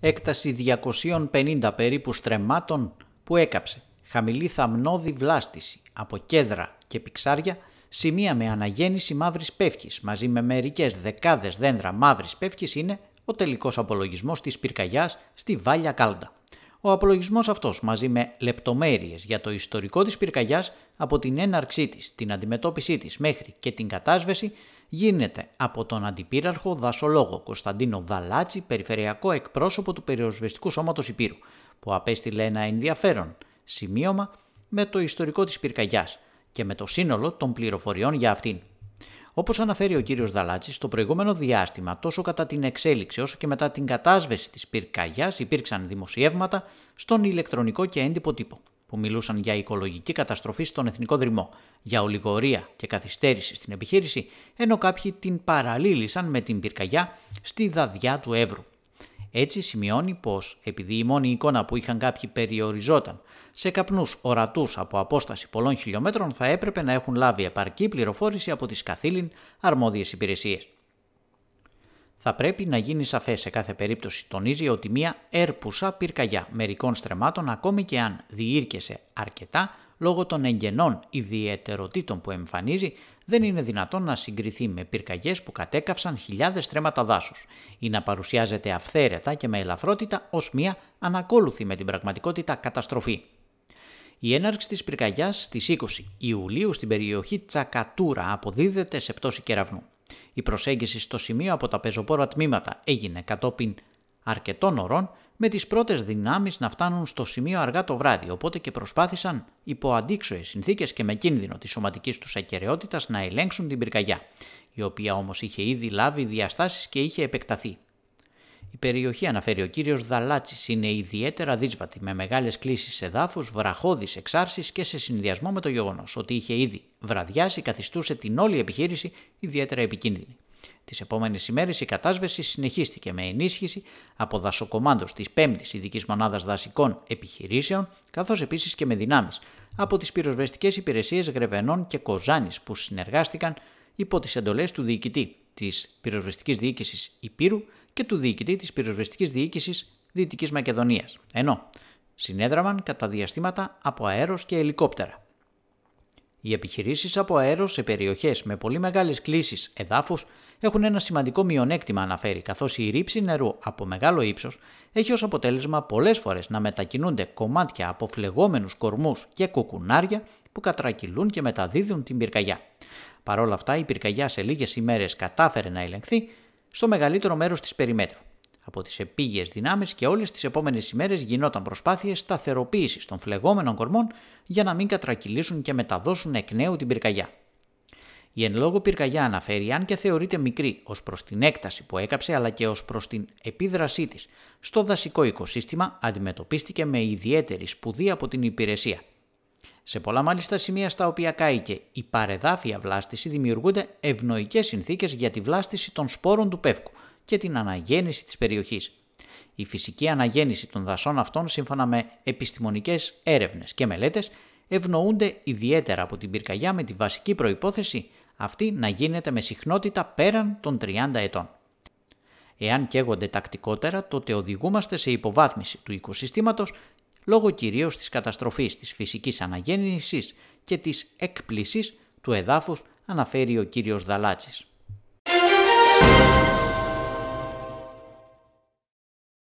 έκταση 250 περίπου στρεμμάτων που έκαψε χαμηλή θαμνώδη βλάστηση από κέδρα και πιξάρια, σημεία με αναγέννηση μαύρης πεύκης μαζί με μερικές δεκάδες δέντρα μαύρης πεύκης είναι ο τελικός απολογισμός της πυρκαγιάς στη Βάλια κάλτα. Ο απολογισμός αυτός μαζί με λεπτομέρειες για το ιστορικό της πυρκαγιάς από την έναρξή της, την αντιμετώπιση της μέχρι και την κατάσβεση γίνεται από τον αντιπύραρχο δασολόγο Κωνσταντίνο Δαλάτσι, περιφερειακό εκπρόσωπο του Περιοσβεστικού Σώματος Υπήρου, που απέστειλε ένα ενδιαφέρον σημείωμα με το ιστορικό της πυρκαγιάς και με το σύνολο των πληροφοριών για αυτήν. Όπως αναφέρει ο κύριος Δαλάτσης, στο προηγούμενο διάστημα, τόσο κατά την εξέλιξη όσο και μετά την κατάσβεση της πυρκαγιάς, υπήρξαν δημοσιεύματα στον ηλεκτρονικό και έντυπο τύπο, που μιλούσαν για οικολογική καταστροφή στον εθνικό δρυμό, για ολιγορία και καθυστέρηση στην επιχείρηση, ενώ κάποιοι την παραλίλησαν με την πυρκαγιά στη δαδιά του Εύρου. Έτσι σημειώνει πως επειδή η μόνη εικόνα που είχαν κάποιοι περιοριζόταν σε καπνούς ορατούς από απόσταση πολλών χιλιόμετρων θα έπρεπε να έχουν λάβει επαρκή πληροφόρηση από τις καθήλυν αρμόδιες υπηρεσίες. Θα πρέπει να γίνει σαφές σε κάθε περίπτωση, τονίζει ότι μία έρπουσα πυρκαγιά μερικών στρεμάτων, ακόμη και αν διήρκεσε αρκετά, λόγω των εγγενών ιδιαιτεροτήτων που εμφανίζει, δεν είναι δυνατόν να συγκριθεί με πυρκαγιές που κατέκαυσαν χιλιάδες τρέματα δάσους ή να παρουσιάζεται αυθαίρετα και με ελαφρότητα ως μία ανακόλουθη με την πραγματικότητα καταστροφή. Η έναρξη της πυρκαγιάς στις 20 Ιουλίου στην περιοχή Τσακατούρα αποδίδεται σε πτώση κεραυνού. Η προσέγγιση στο σημείο από τα πεζοπόρα τμήματα έγινε κατόπιν αρκετών ωρών με τις πρώτες δυνάμεις να φτάνουν στο σημείο αργά το βράδυ, οπότε και προσπάθησαν υπό αντίξωες συνθήκες και με κίνδυνο της σωματικής τους ακαιρεότητας να ελέγξουν την πυρκαγιά, η οποία όμως είχε ήδη λάβει διαστάσεις και είχε επεκταθεί. Η περιοχή, αναφέρει ο κύριος Δαλάτσης, είναι ιδιαίτερα δύσβατη, με μεγάλες κλήσεις σε δάφου, βραχώδεις εξάρσεις και σε συνδυασμό με το γεγονός ότι είχε ήδη βραδιάσει καθιστούσε την όλη επιχείρηση ιδιαίτερα επικίνδυνη. Τις επόμενες ημέρες η κατάσβεση συνεχίστηκε με ενίσχυση από δασοκομάντος της 5ης Ειδικής Μονάδας Δασικών Επιχειρήσεων, καθώς επίσης και με δυνάμεις από τις πυροσβεστικές υπηρεσίες Γρεβενών και Κοζάνης που συνεργάστηκαν υπό τις εντολές του διοικητή της πυροσβεστικής διοίκησης Υπήρου και του διοικητή της πυροσβεστικής διοικηση δυτικής Μακεδονίας, ενώ συνέδραμαν κατά διαστήματα από αέρος και ελικόπτερα. Οι επιχειρήσεις από αέρος σε περιοχές με πολύ μεγάλες κλήσεις εδάφους έχουν ένα σημαντικό μειονέκτημα, αναφέρει, καθώς η ρήψη νερού από μεγάλο ύψος έχει ως αποτέλεσμα πολλές φορές να μετακινούνται κομμάτια από φλεγόμενους κορμούς και κουκουνάρια που κατρακυλούν και μεταδίδουν την πυρκαγιά. Παρ' όλα αυτά, η πυρκαγιά σε λίγες ημέρες κατάφερε να ελεγχθεί στο μεγαλύτερο μέρος της περιμέτρου. Από τις επίγειες δυνάμεις και όλες τις επόμενες ημέρες γινόταν προσπάθειε σταθεροποίησης των φλεγόμενων κορμών για να μην κατρακυλήσουν και μεταδώσουν εκ νέου την πυρκαγιά. Η εν λόγω πυρκαγιά αναφέρει, αν και θεωρείται μικρή ως προς την έκταση που έκαψε αλλά και ως προς την επίδρασή της στο δασικό οικοσύστημα, αντιμετωπίστηκε με ιδιαίτερη σπουδή από την υπηρεσία. Σε πολλά μάλιστα σημεία στα οποία κάηκε η παρεδάφια βλάστηση δημιουργούνται ευνοϊκές συνθήκες για τη βλάστηση των σπόρων του πεύκου, και την αναγέννηση της περιοχής. Η φυσική αναγέννηση των δασών αυτών σύμφωνα με επιστημονικές έρευνες και μελέτες ευνοούνται ιδιαίτερα από την πυρκαγιά με τη βασική προϋπόθεση αυτή να γίνεται με συχνότητα πέραν των 30 ετών. Εάν καίγονται τακτικότερα, τότε οδηγούμαστε σε υποβάθμιση του οικοσυστήματος λόγω κυρίως της καταστροφής της φυσικής αναγέννησης και της έκπλησης του εδάφους, αναφέρει ο κύριος Δαλάτσης.